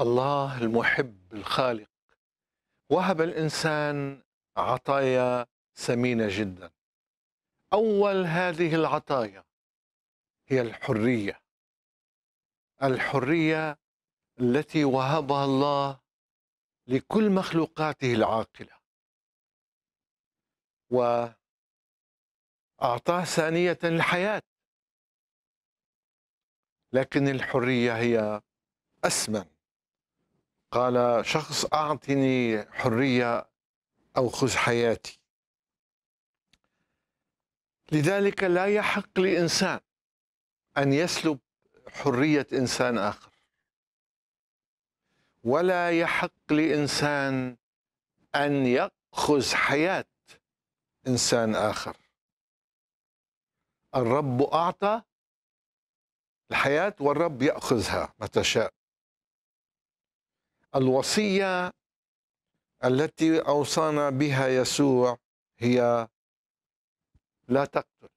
الله المحب الخالق وهب الانسان عطايا ثمينه جدا اول هذه العطايا هي الحريه الحريه التي وهبها الله لكل مخلوقاته العاقله واعطاه ثانيه الحياه لكن الحريه هي اثمن قال شخص أعطني حرية أو خذ حياتي لذلك لا يحق لإنسان أن يسلب حرية إنسان آخر ولا يحق لإنسان أن يأخذ حياة إنسان آخر الرب أعطى الحياة والرب يأخذها متى شاء الوصيه التي اوصانا بها يسوع هي لا تقتل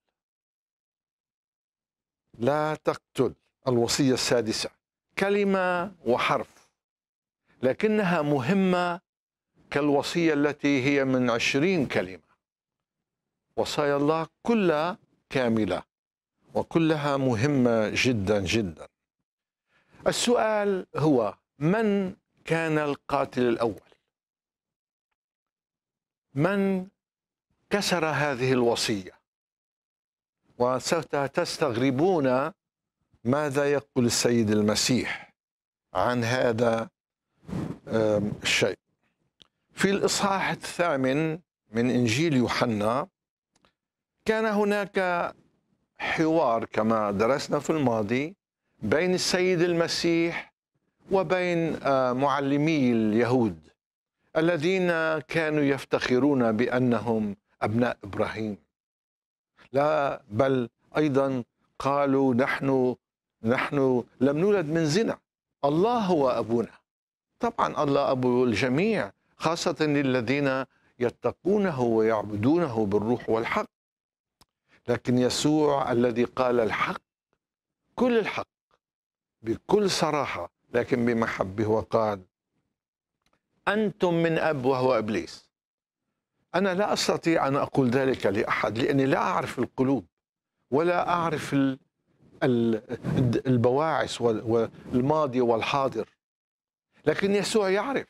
لا تقتل الوصيه السادسه كلمه وحرف لكنها مهمه كالوصيه التي هي من عشرين كلمه وصايا الله كلها كامله وكلها مهمه جدا جدا السؤال هو من كان القاتل الاول من كسر هذه الوصيه وستستغربون ماذا يقول السيد المسيح عن هذا الشيء في الاصحاح الثامن من انجيل يوحنا كان هناك حوار كما درسنا في الماضي بين السيد المسيح وبين آه، معلمي اليهود الذين كانوا يفتخرون بانهم ابناء ابراهيم لا بل ايضا قالوا نحن نحن لم نولد من زنا الله هو ابونا طبعا الله ابو الجميع خاصه للذين يتقونه ويعبدونه بالروح والحق لكن يسوع الذي قال الحق كل الحق بكل صراحه لكن بمحبه وقال أنتم من أب وهو إبليس أنا لا أستطيع أن أقول ذلك لأحد لأني لا أعرف القلوب ولا أعرف البواعث والماضي والحاضر لكن يسوع يعرف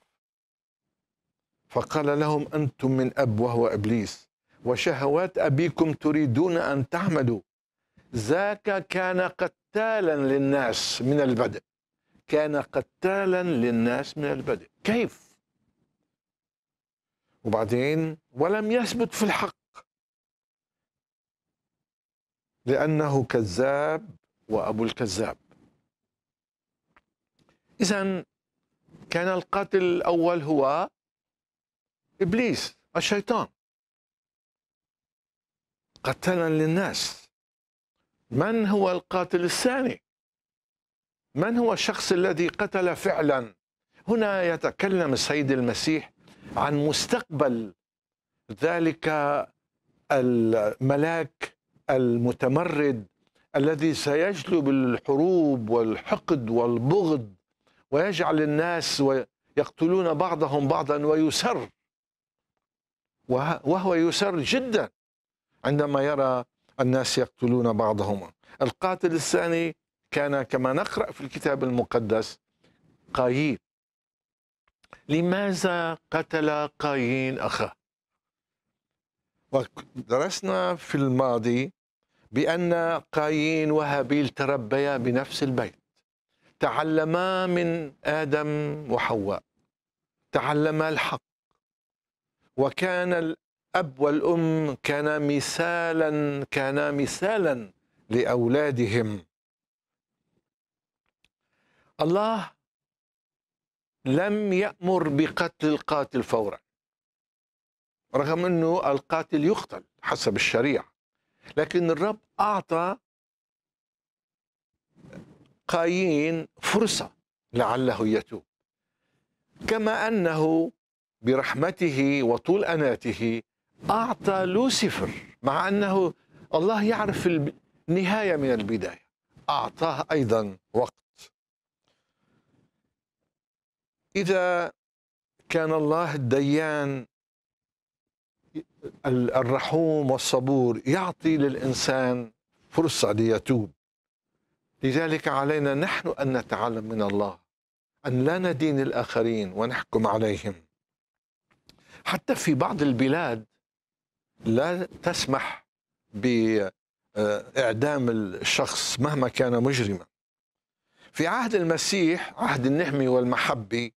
فقال لهم أنتم من أب وهو إبليس وشهوات أبيكم تريدون أن تعملوا ذاك كان قتالا للناس من البدء كان قتالا للناس من البدء كيف وبعدين ولم يثبت في الحق لأنه كذاب وأبو الكذاب إذا كان القاتل الأول هو إبليس الشيطان قتلا للناس من هو القاتل الثاني من هو الشخص الذي قتل فعلا هنا يتكلم السيد المسيح عن مستقبل ذلك الملاك المتمرد الذي سيجلب الحروب والحقد والبغض ويجعل الناس ويقتلون بعضهم بعضا ويسر وهو يسر جدا عندما يرى الناس يقتلون بعضهم القاتل الثاني كان كما نقرأ في الكتاب المقدس قايين لماذا قتل قايين أخاه ودرسنا في الماضي بأن قايين وهابيل تربيا بنفس البيت تعلما من آدم وحواء تعلما الحق وكان الأب والأم كان مثالا كان مثالا لأولادهم الله لم يأمر بقتل القاتل فورا رغم أنه القاتل يقتل حسب الشريعة لكن الرب أعطى قايين فرصة لعله يتوب كما أنه برحمته وطول أناته أعطى لوسيفر مع أنه الله يعرف النهاية من البداية أعطاه أيضا وقت إذا كان الله الديان الرحوم والصبور يعطي للإنسان فرصة ليتوب لذلك علينا نحن أن نتعلم من الله أن لا ندين الآخرين ونحكم عليهم حتى في بعض البلاد لا تسمح بإعدام آه، الشخص مهما كان مجرما في عهد المسيح عهد النعمة والمحبة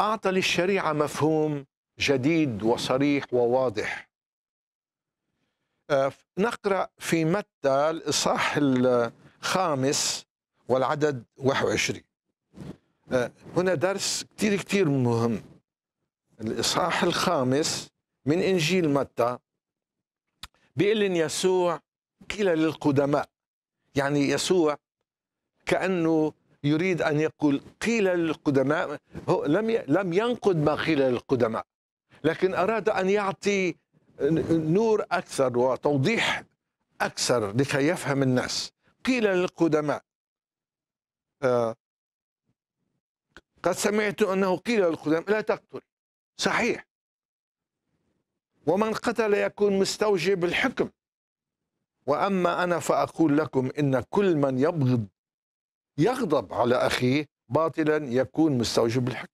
اعطى للشريعه مفهوم جديد وصريح وواضح آه، نقرا في متى الاصحاح الخامس والعدد 21 آه، هنا درس كثير كثير مهم الاصحاح الخامس من انجيل متى بيقول إن يسوع قيل للقدماء يعني يسوع كانه يريد أن يقول قيل للقدماء هو لم لم ينقد ما قيل للقدماء لكن أراد أن يعطي نور أكثر وتوضيح أكثر لكي يفهم الناس قيل للقدماء آه، قد سمعت أنه قيل للقدماء لا تقتل صحيح ومن قتل يكون مستوجب الحكم وأما أنا فأقول لكم إن كل من يبغض يغضب على أخيه باطلا يكون مستوجب الحكم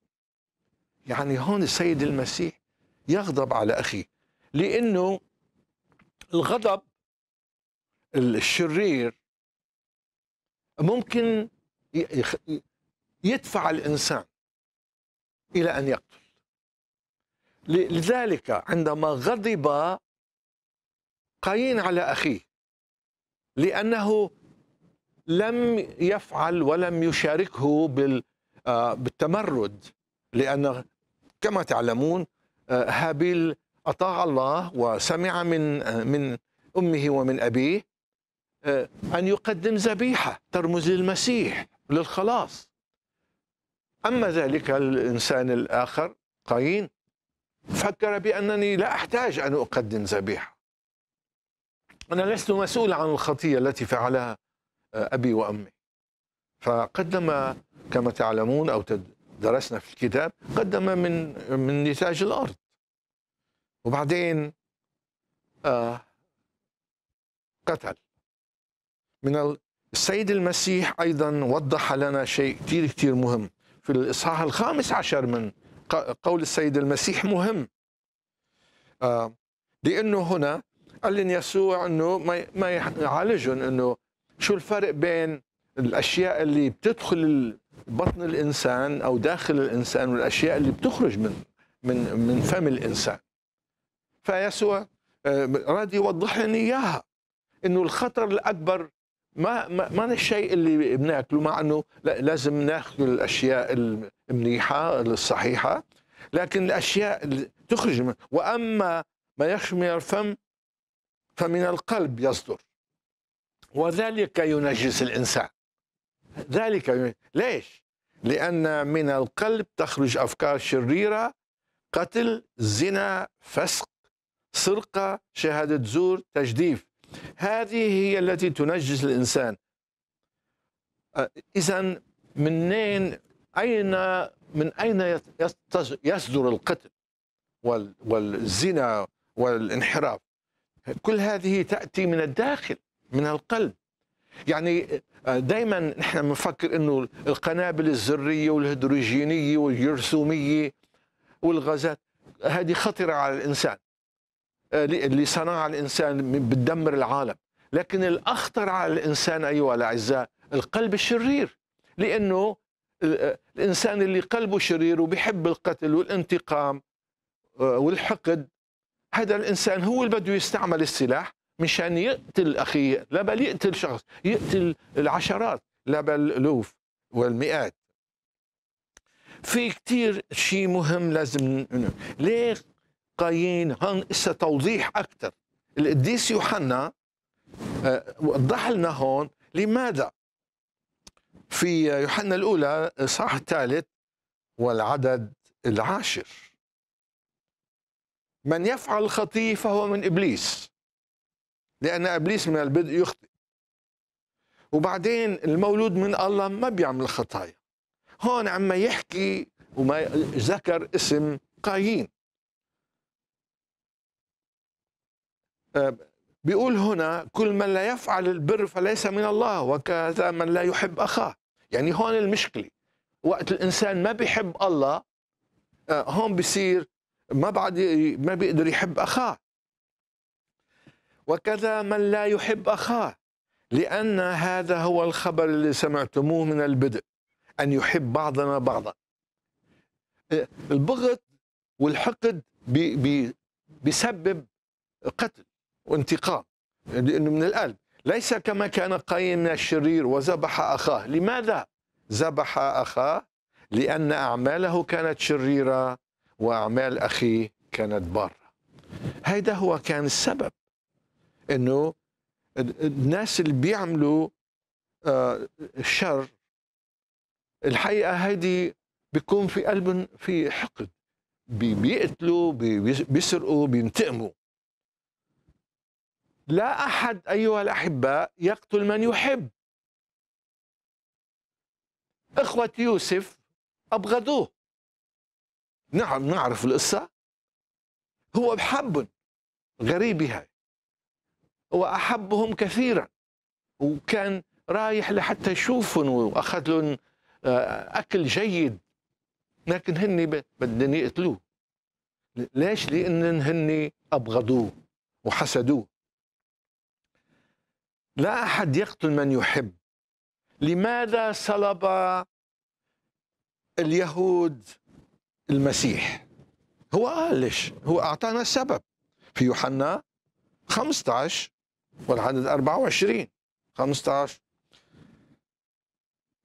يعني هون السيد المسيح يغضب على أخيه لأنه الغضب الشرير ممكن يدفع الإنسان إلى أن يقتل لذلك عندما غضب قايين على أخيه لأنه لم يفعل ولم يشاركه آه، بالتمرد لأن كما تعلمون آه، هابيل أطاع الله وسمع من آه، من أمه ومن أبيه أن يقدم ذبيحة ترمز للمسيح للخلاص أما ذلك الإنسان الآخر قايين فكر بأنني لا أحتاج أن أقدم ذبيحة أنا لست مسؤول عن الخطية التي فعلها أبي وأمي فقدم كما تعلمون أو درسنا في الكتاب قدم من من نتاج الأرض وبعدين آه قتل من السيد المسيح أيضا وضح لنا شيء كثير كثير مهم في الإصحاح الخامس عشر من قول السيد المسيح مهم آه لأنه هنا قال لن يسوع أنه ما يعالجهم أنه شو الفرق بين الاشياء اللي بتدخل بطن الانسان او داخل الانسان والاشياء اللي بتخرج من من من فم الانسان فيسوع آه، راد يوضح لنا اياها انه الخطر الاكبر ما ما, الشيء اللي بناكله مع انه لازم ناكل الاشياء المنيحه الصحيحه لكن الاشياء اللي تخرج واما ما يخرج من الفم فمن القلب يصدر وذلك ينجس الإنسان ذلك ليش؟ لأن من القلب تخرج أفكار شريرة قتل زنا فسق سرقة شهادة زور تجديف هذه هي التي تنجس الإنسان إذا منين أين من أين يصدر القتل والزنا والانحراف كل هذه تأتي من الداخل من القلب يعني آه، دائما نحن بنفكر انه القنابل الذريه والهيدروجينيه والجرثوميه والغازات هذه خطره على الانسان اللي آه، صنعها الانسان بتدمر العالم لكن الاخطر على الانسان ايها الاعزاء القلب الشرير لانه آه، الانسان اللي قلبه شرير وبيحب القتل والانتقام والحقد هذا الانسان هو اللي بده يستعمل السلاح مشان يعني يقتل أخي لا بل يقتل شخص يقتل العشرات لا بل الألوف والمئات في كتير شيء مهم لازم ليه قايين هون إسا توضيح أكثر القديس يوحنا آه، وضح لنا هون لماذا في يوحنا الأولى صح الثالث والعدد العاشر من يفعل الخطية فهو من إبليس لأن إبليس من البدء يخطئ وبعدين المولود من الله ما بيعمل خطايا هون عم يحكي وما ذكر اسم قايين أه، بيقول هنا كل من لا يفعل البر فليس من الله وكذا من لا يحب أخاه يعني هون المشكلة وقت الإنسان ما بيحب الله أه، هون بيصير ما بعد ما بيقدر يحب أخاه وكذا من لا يحب أخاه لأن هذا هو الخبر اللي سمعتموه من البدء أن يحب بعضنا بعضا إيه، البغض والحقد بي بي بيسبب قتل وانتقام لأنه من القلب ليس كما كان قايم من الشرير وذبح أخاه لماذا ذبح أخاه لأن أعماله كانت شريرة وأعمال أخيه كانت بارة هذا هو كان السبب انه الناس اللي بيعملوا الشر آه، الحقيقه هيدي بيكون في قلبهم في حقد بيقتلوا بيسرقوا بينتقموا لا احد ايها الاحباء يقتل من يحب اخوه يوسف ابغضوه نعم نعرف القصه هو بحبهم غريبه هاي وأحبهم كثيرا وكان رايح لحتى يشوفهم وأخذ لهم آه، أكل جيد لكن هن بدهم يقتلوه ليش؟ لأن هن أبغضوه وحسدوه لا أحد يقتل من يحب لماذا صلب اليهود المسيح هو قال ليش هو أعطانا السبب في يوحنا 15 والعدد 24 15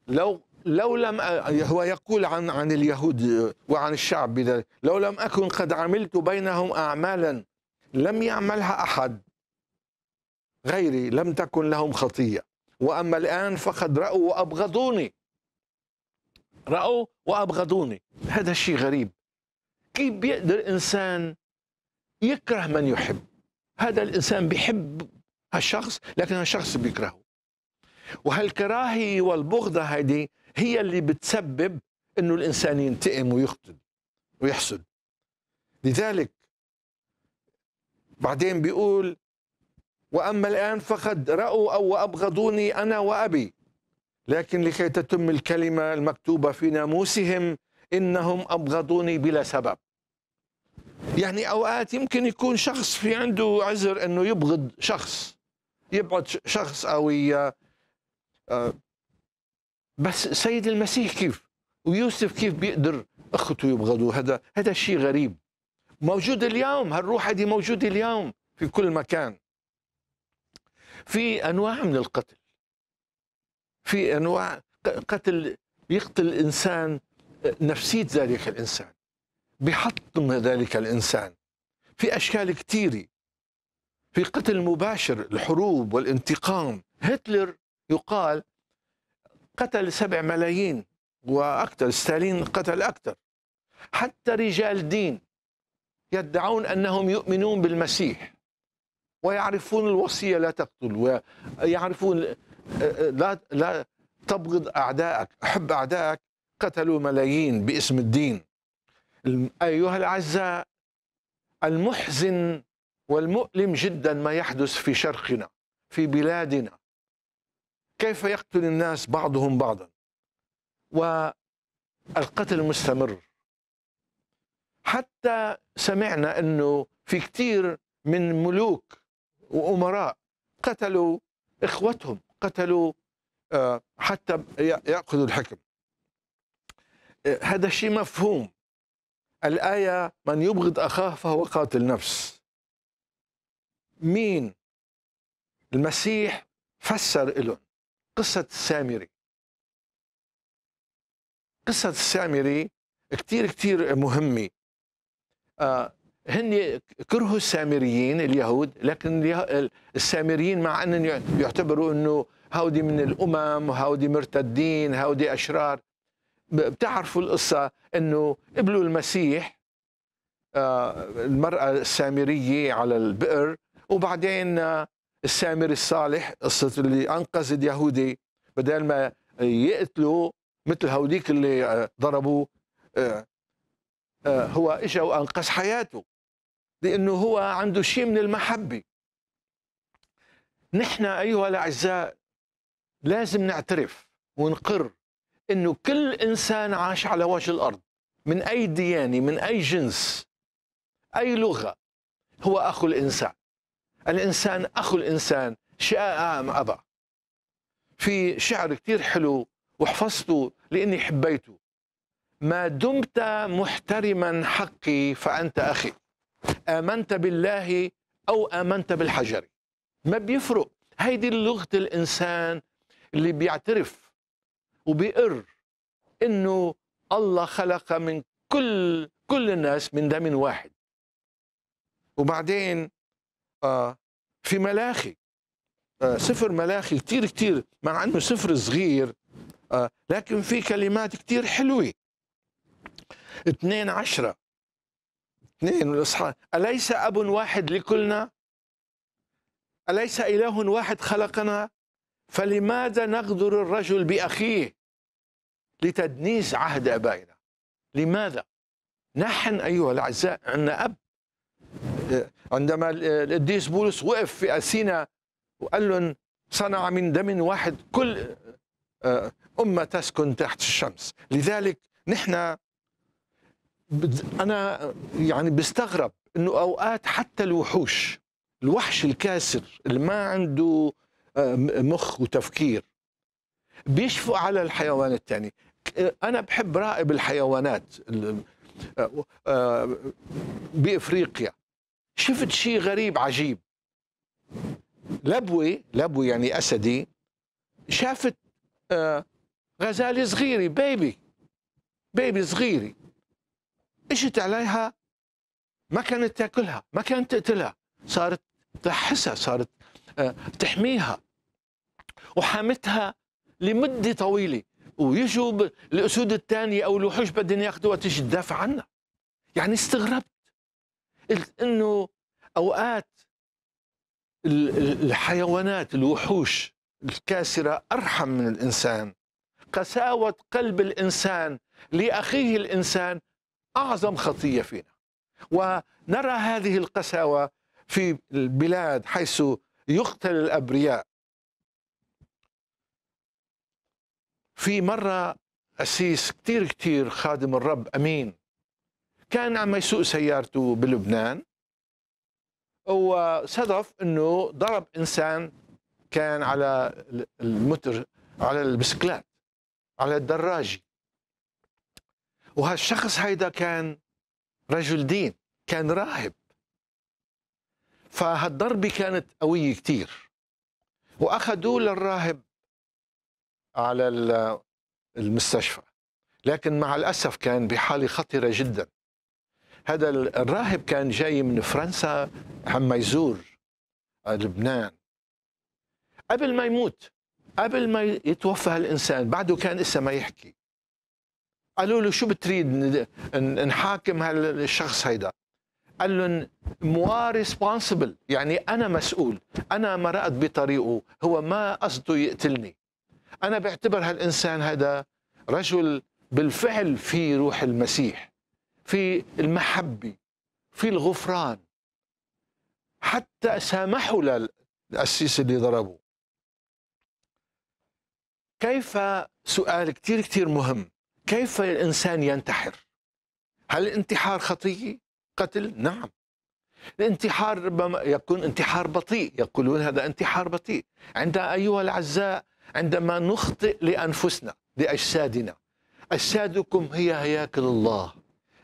لو لو لم هو يقول عن عن اليهود وعن الشعب بذلك لو لم اكن قد عملت بينهم اعمالا لم يعملها احد غيري لم تكن لهم خطيه واما الان فقد راوا وابغضوني راوا وابغضوني هذا شيء غريب كيف بيقدر انسان يكره من يحب هذا الانسان بيحب هالشخص لكن هالشخص بيكرهه وهالكراهية والبغضة هذه هي اللي بتسبب انه الانسان ينتقم ويقتل ويحسد لذلك بعدين بيقول واما الان فقد راوا او ابغضوني انا وابي لكن لكي تتم الكلمه المكتوبه في ناموسهم انهم ابغضوني بلا سبب يعني اوقات يمكن يكون شخص في عنده عذر انه يبغض شخص يبعد شخص او آه، بس سيد المسيح كيف ويوسف كيف بيقدر اخته يبغضوا هذا هذا شيء غريب موجود اليوم هالروح هذه موجوده اليوم في كل مكان في انواع من القتل في انواع قتل يقتل الانسان نفسيه ذلك الانسان بيحطم ذلك الانسان في اشكال كثيره في قتل مباشر الحروب والانتقام هتلر يقال قتل سبع ملايين وأكثر ستالين قتل أكثر حتى رجال دين يدعون أنهم يؤمنون بالمسيح ويعرفون الوصية لا تقتل ويعرفون آه، آه، لا, لا تبغض أعدائك أحب أعدائك قتلوا ملايين باسم الدين أيها الأعزاء المحزن والمؤلم جدا ما يحدث في شرقنا في بلادنا كيف يقتل الناس بعضهم بعضا والقتل مستمر حتى سمعنا انه في كثير من ملوك وامراء قتلوا اخوتهم قتلوا آه، حتى ياخذوا الحكم آه، هذا الشيء مفهوم الايه من يبغض اخاه فهو قاتل نفس مين المسيح فسر لهم قصة السامري قصة السامري كتير كتير مهمة آه هن كرهوا السامريين اليهود لكن السامريين مع أن يعتبروا أنه هودي من الأمم وهودي مرتدين هودي أشرار بتعرفوا القصة أنه قبلوا المسيح آه المرأة السامرية على البئر وبعدين آه، السامري الصالح قصة اللي أنقذ اليهودي بدل ما يقتلوا مثل هوليك اللي آه، ضربوه آه، هو إجا وأنقذ حياته لأنه هو عنده شيء من المحبة نحن أيها الأعزاء لازم نعترف ونقر أنه كل إنسان عاش على وجه الأرض من أي ديانة من أي جنس أي لغة هو أخو الإنسان الإنسان أخو الإنسان شاء أم أبى في شعر كثير حلو وحفظته لأني حبيته ما دمت محترما حقي فأنت أخي آمنت بالله أو آمنت بالحجر ما بيفرق هيدي لغة الإنسان اللي بيعترف وبيقر إنه الله خلق من كل كل الناس من دم واحد وبعدين آه في ملاخي آه سفر ملاخي كتير كتير مع أنه سفر صغير آه لكن في كلمات كتير حلوة اثنين عشرة اثنين والإصحاب أليس أب واحد لكلنا أليس إله واحد خلقنا فلماذا نغدر الرجل بأخيه لتدنيس عهد أبائنا لماذا نحن أيها الأعزاء عندنا أب عندما القديس بولس وقف في أثينا وقال لهم صنع من دم واحد كل آه، أمة تسكن تحت الشمس لذلك نحن أنا يعني بستغرب أنه أوقات حتى الوحوش الوحش الكاسر اللي ما عنده آه، مخ وتفكير بيشفوا على الحيوان الثاني آه، أنا بحب راقب الحيوانات بافريقيا شفت شيء غريب عجيب لبوي لبوي يعني أسدي شافت آه، غزالة صغيرة بيبي بيبي صغيرة اجت عليها ما كانت تاكلها ما كانت تقتلها صارت تحسها صارت آه، تحميها وحامتها لمدة طويلة ويجوا الأسود الثانية أو الوحوش بدهم ياخذوها تيجي تدافع عنها يعني استغربت قلت انه اوقات الحيوانات الوحوش الكاسرة أرحم من الإنسان قساوة قلب الإنسان لأخيه الإنسان أعظم خطية فينا ونرى هذه القساوة في البلاد حيث يقتل الأبرياء في مرة أسيس كثير كثير خادم الرب أمين كان عم يسوق سيارته بلبنان وصدف انه ضرب انسان كان على المتر على البسكلات على الدراجه وهالشخص هيدا كان رجل دين كان راهب فهالضربه كانت قويه كثير واخذوه للراهب على المستشفى لكن مع الاسف كان بحاله خطره جدا هذا الراهب كان جاي من فرنسا عم يزور لبنان قبل ما يموت قبل ما يتوفى هالإنسان بعده كان إسا ما يحكي قالوا له شو بتريد نحاكم هالشخص هيدا قال لهم مو ريسبونسبل يعني انا مسؤول انا مرقت بطريقه هو ما قصده يقتلني انا بعتبر هالانسان هذا رجل بالفعل في روح المسيح في المحبة في الغفران حتى سامحوا للقسيس اللي ضربوا كيف سؤال كتير كتير مهم كيف الإنسان ينتحر هل الانتحار خطية قتل نعم الانتحار ربما يكون انتحار بطيء يقولون هذا انتحار بطيء عند أيها الأعزاء عندما نخطئ لأنفسنا لأجسادنا أجسادكم هي هياكل الله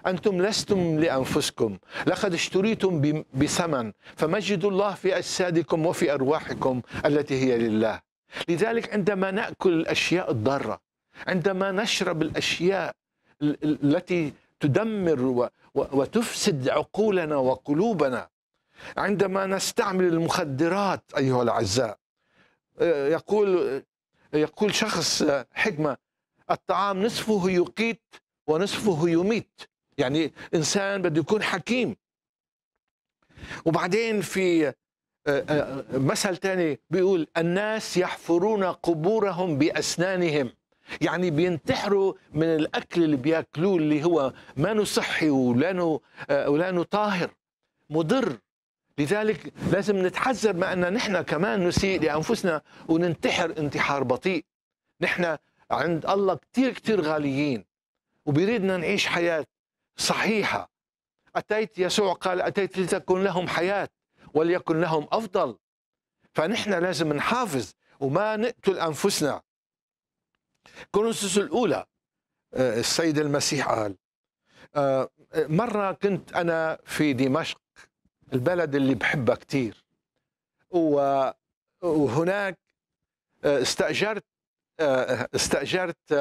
أنتم لستم لأنفسكم لقد اشتريتم بثمن فمجدوا الله في أجسادكم وفي أرواحكم التي هي لله لذلك عندما نأكل الأشياء الضارة عندما نشرب الأشياء التي تدمر وتفسد عقولنا وقلوبنا عندما نستعمل المخدرات أيها الأعزاء آه، يقول يقول شخص حكمة الطعام نصفه يقيت ونصفه يميت يعني انسان بده يكون حكيم وبعدين في آه، آه، مثل تاني بيقول الناس يحفرون قبورهم بأسنانهم يعني بينتحروا من الأكل اللي بياكلوه اللي هو ما صحي ولانه آه، ولانه طاهر مضر لذلك لازم نتحذر ما أن نحن كمان نسيء لأنفسنا وننتحر انتحار بطيء نحن عند الله كثير كثير غاليين وبيريدنا نعيش حياة صحيحه اتيت يسوع قال اتيت لتكن لهم حياه وليكن لهم افضل فنحن لازم نحافظ وما نقتل انفسنا كونسوس الاولى آه، السيد المسيح قال آه، مره كنت انا في دمشق البلد اللي بحبها كثير وهناك آه، استاجرت استاجرت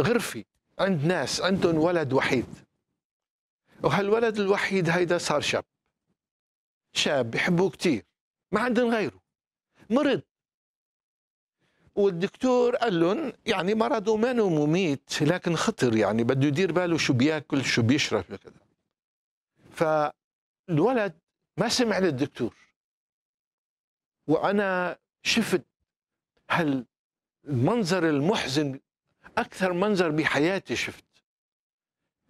غرفه عند ناس عندهم ولد وحيد وهالولد الوحيد هيدا صار شاب شاب بحبوه كتير ما عندهم غيره مرض والدكتور قال لهم يعني مرضه ما مميت لكن خطر يعني بده يدير باله شو بياكل شو بيشرب وكذا فالولد ما سمع للدكتور وانا شفت هالمنظر المحزن اكثر منظر بحياتي شفت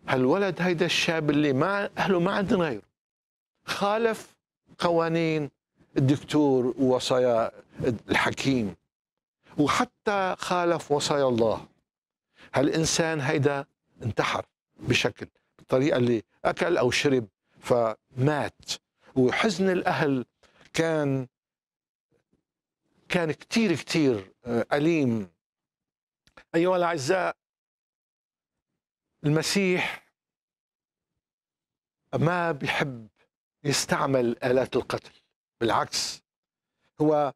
هالولد هيدا الشاب اللي ما اهله ما عندهم غيره خالف قوانين الدكتور ووصايا الحكيم وحتى خالف وصايا الله هالإنسان هيدا انتحر بشكل بالطريقة اللي أكل أو شرب فمات وحزن الأهل كان كان كتير كتير آه، أليم أيها الأعزاء المسيح ما بيحب يستعمل آلات القتل بالعكس هو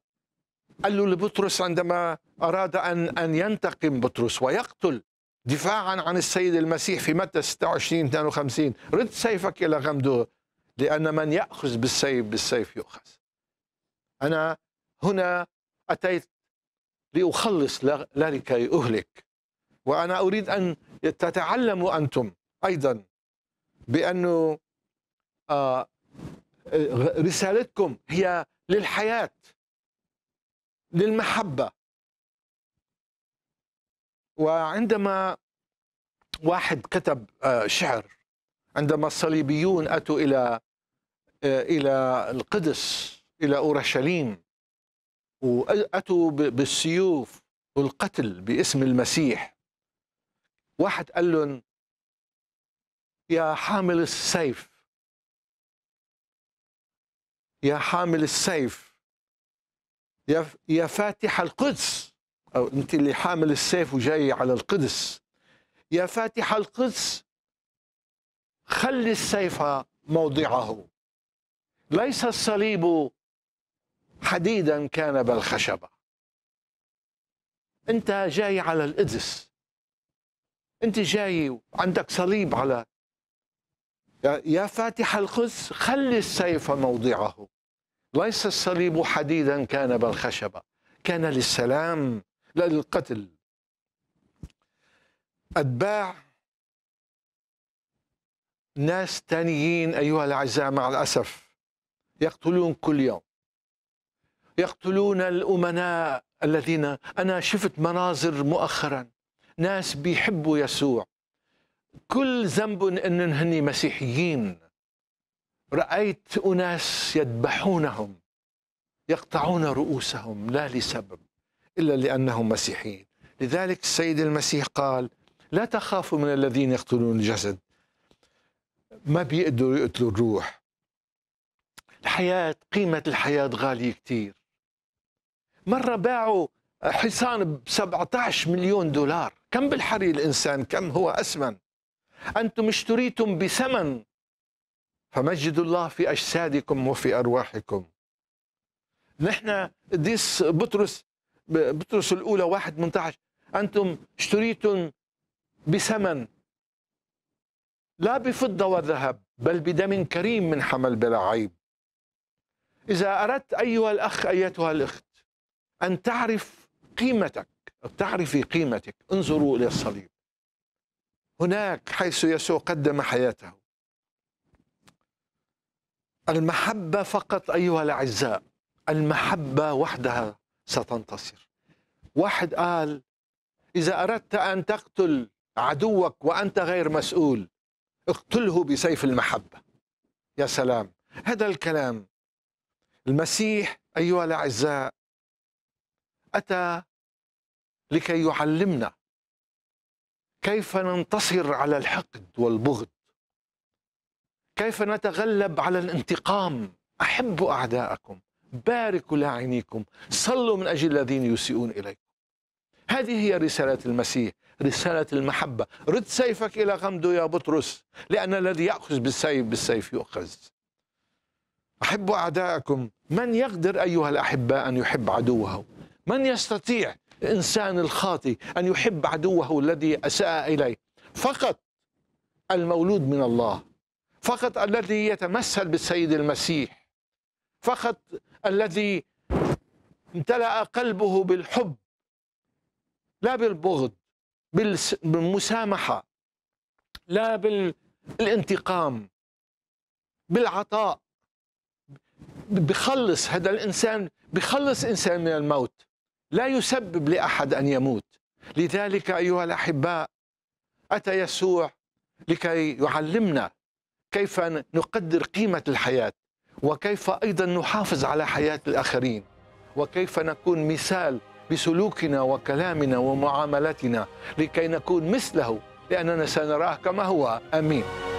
قال له لبطرس عندما أراد أن أن ينتقم بطرس ويقتل دفاعا عن السيد المسيح في متى 26 52 رد سيفك إلى غمده لأن من يأخذ بالسيف بالسيف يؤخذ أنا هنا أتيت لأخلص لا لكي أهلك وأنا أريد أن تتعلموا أنتم أيضا بأنه آه رسالتكم هي للحياة للمحبة وعندما واحد كتب آه، شعر عندما الصليبيون أتوا إلى آه، إلى القدس إلى أورشليم وأتوا بالسيوف والقتل باسم المسيح واحد قال لهم يا حامل السيف يا حامل السيف يا يا فاتح القدس او انت اللي حامل السيف وجاي على القدس يا فاتح القدس خلي السيف موضعه ليس الصليب حديدا كان بل خشبه انت جاي على القدس انت جاي وعندك صليب على يا فاتح القدس خلي السيف موضعه ليس الصليب حديدا كان بل خشبه كان للسلام لا للقتل اتباع ناس تانيين ايها الاعزاء مع الاسف يقتلون كل يوم يقتلون الامناء الذين انا شفت مناظر مؤخرا ناس بيحبوا يسوع كل ذنب انهم هن مسيحيين رايت اناس يذبحونهم يقطعون رؤوسهم لا لسبب الا لانهم مسيحيين لذلك السيد المسيح قال لا تخافوا من الذين يقتلون الجسد ما بيقدروا يقتلوا الروح الحياة قيمة الحياة غالية كتير مرة باعوا حصان ب 17 مليون دولار كم بالحري الإنسان كم هو أسمن أنتم اشتريتم بثمن فمجد الله في أجسادكم وفي أرواحكم نحن قديس بطرس بطرس الأولى واحد 18 أنتم اشتريتم بثمن لا بفضة وذهب بل بدم كريم من حمل بلا عيب إذا أردت أيها الأخ أيتها الأخت أن تعرف قيمتك تعرفي قيمتك انظروا إلى الصليب هناك حيث يسوع قدم حياته المحبة فقط أيها الأعزاء المحبة وحدها ستنتصر واحد قال إذا أردت أن تقتل عدوك وأنت غير مسؤول اقتله بسيف المحبة يا سلام هذا الكلام المسيح أيها الأعزاء أتى لكي يعلمنا كيف ننتصر على الحقد والبغض كيف نتغلب على الانتقام احبوا اعداءكم باركوا لاعينيكم صلوا من اجل الذين يسيئون اليكم هذه هي رساله المسيح رساله المحبه رد سيفك الى غمده يا بطرس لان الذي ياخذ بالسيف بالسيف يؤخذ احبوا اعداءكم من يقدر ايها الاحباء ان يحب عدوه من يستطيع الإنسان الخاطئ أن يحب عدوه الذي أساء إليه فقط المولود من الله فقط الذي يتمثل بالسيد المسيح فقط الذي امتلأ قلبه بالحب لا بالبغض بالمسامحة لا بالانتقام بالعطاء بخلص هذا الإنسان بخلص إنسان من الموت لا يسبب لاحد ان يموت لذلك ايها الاحباء اتى يسوع لكي يعلمنا كيف نقدر قيمه الحياه وكيف ايضا نحافظ على حياه الاخرين وكيف نكون مثال بسلوكنا وكلامنا ومعاملتنا لكي نكون مثله لاننا سنراه كما هو امين